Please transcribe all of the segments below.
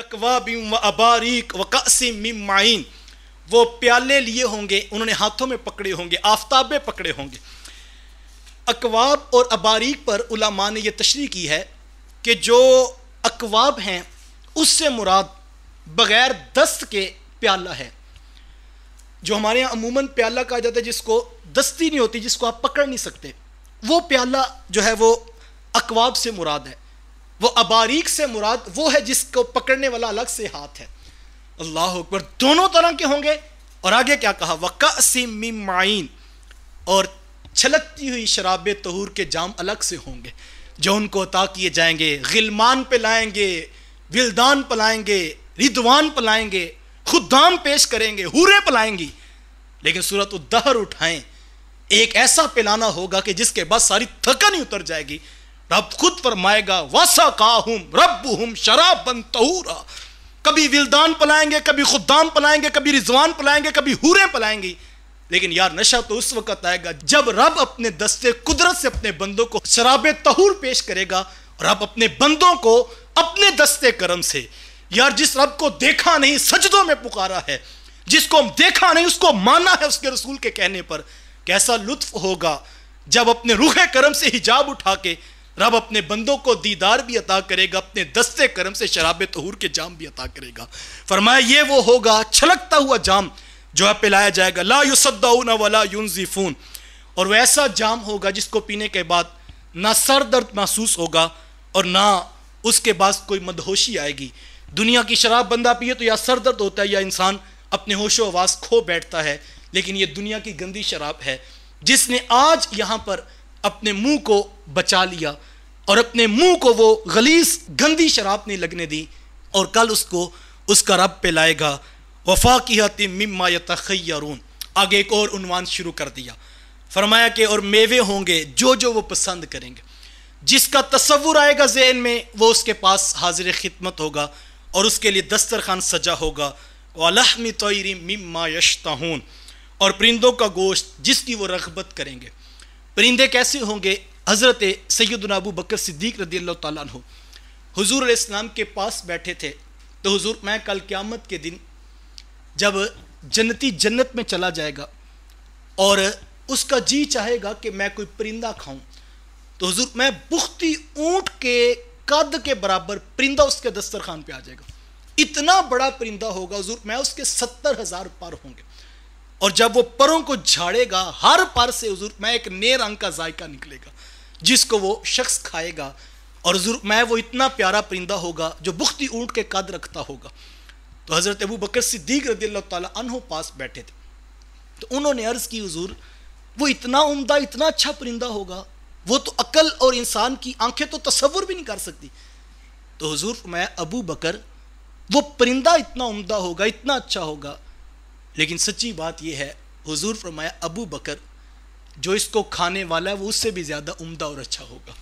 अबारिक व वो प्याले लिए होंगे उन्होंने हाथों में पकड़े होंगे आफ्ताबे पकड़े होंगे अकवाब और अबारीक पर उलामा ने यह तशरी की है कि जो अकवाब हैं उससे मुराद बग़ैर दस्त के प्याला है जो हमारे यहाँ अमूमन प्याला कहा जाता है जिसको दस्ती नहीं होती जिसको आप पकड़ नहीं सकते वो प्याला जो है वो अकवाब से मुराद है वो अबारीक से मुराद वो है जिसको पकड़ने वाला अलग से हाथ है अल्लाह अकबर दोनों तरह के होंगे और आगे क्या कहा वक़ासिम और छलकती हुई शराब तहूर के जाम अलग से होंगे जो उनको अता किए जाएंगे गिलमान पे लाएंगे विलदान पलाएंगे रिदवान पलाएंगे खुदाम पेश करेंगे हुरे पलाएंगी लेकिन सूरत उदहर उठाएं एक ऐसा पिलाना होगा कि जिसके बाद सारी थकन ही उतर जाएगी रब खुद फरमाएगा वसा हूं रब हूं शराब बन तहूरा कभी विलदान पलाएंगे कभी खुदाम पलाएंगे कभी रिजवान पलाएंगे कभी हूरें पलाएंगी लेकिन यार नशा तो उस वक्त आएगा जब रब अपने दस्ते कुदरत से अपने बंदों को शराब तहूर पेश करेगा और रब अपने बंदों को अपने दस्ते करम से यार जिस रब को देखा नहीं सजदों में पुकारा है जिसको हम देखा नहीं उसको माना है उसके रसूल के कहने पर कैसा लुत्फ होगा जब अपने रूह करम से हिजाब उठा के रब अपने बंदों को दीदार भी अता करेगा अपने दस्ते करम से शराब तहूर के जाम भी अता करेगा फरमाया ये वो होगा छलकता हुआ जाम जो है पिलाया जाएगा ला युसदाऊन वला यूनजीफून और वह ऐसा जाम होगा जिसको पीने के बाद ना सर दर्द महसूस होगा और ना उसके बाद कोई मदहोशी आएगी दुनिया की शराब बंदा पिए तो या सर दर्द होता है या इंसान अपने होशो आवाज़ खो बैठता है लेकिन ये दुनिया की गंदी शराब है जिसने आज यहाँ पर अपने मुंह को बचा लिया और अपने मुंह को वो गलीस गंदी शराब ने लगने दी और कल उसको उसका रब पे लाएगा वफा की वफाकियात या तखैरून आगे एक और उनवान शुरू कर दिया फरमाया कि और मेवे होंगे जो जो वो पसंद करेंगे जिसका तस्वुर आएगा जेन में वो उसके पास हाजिर खिदमत होगा और उसके लिए दस्तर खान सजा होगा वालहमी तोरी मम्मा यशताहून और परिंदों का गोश्त जिसकी वो रगबत करेंगे परिंदे कैसे होंगे हज़रत सैदना अबू बकर सिद्दीक रदी अल्लाह तु हजूर इस्लाम के पास बैठे थे तो हजूर मैं कल क़्यामत के दिन जब जन्नती जन्नत में चला जाएगा और उसका जी चाहेगा कि मैं कोई परिंदा खाऊं तो हजूर मैं बुख्ती ऊँट के कद के बराबर परिंदा उसके दस्तरखान पे आ जाएगा इतना बड़ा परिंदा होगा हजूर मैं उसके सत्तर हज़ार पर होंगे और जब वो परों को झाड़ेगा हर पर से हजूर मैं एक ने रंग का जायका निकलेगा जिसको वो शख्स खाएगा और मैं वो इतना प्यारा परिंदा होगा जो बुख्ती ऊँट के कद रखता होगा तो हज़रत अबू बकर सिद्दीक रदी अल्लाह तहों पास बैठे थे तो उन्होंने अर्ज़ की हजूर वो इतना उम्दा इतना अच्छा परिंदा होगा वो तो अकल और इंसान की आंखें तो तस्वुर भी नहीं कर सकती तो हजूर मैं अबू बकर वो परिंदा इतना उम्दा होगा इतना अच्छा होगा लेकिन सच्ची बात यह है हुजूर फरमाया अबू बकर जो इसको खाने वाला है वो उससे भी ज़्यादा उम्दा और अच्छा होगा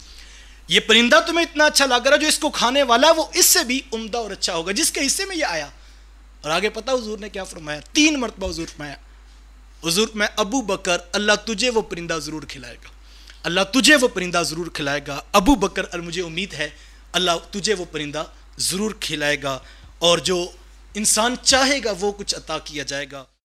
ये परिंदा तुम्हें इतना अच्छा लग रहा है जो इसको खाने वाला है वो इससे भी उम्दा और अच्छा होगा जिसके हिस्से में ये आया और आगे पता हजूर ने क्या फरमाया तीन मरतबा हजूर फरमाया हजूर मैं अबू बकर अल्लाह तुझे वो परिंदा ज़रूर खिलाएगा अल्लाह तुझे वो परिंदा ज़रूर खिलाएगा अबू बकर और मुझे उम्मीद है अल्लाह तुझे वो परिंदा ज़रूर खिलाएगा और जो इंसान चाहेगा वो कुछ अता किया जाएगा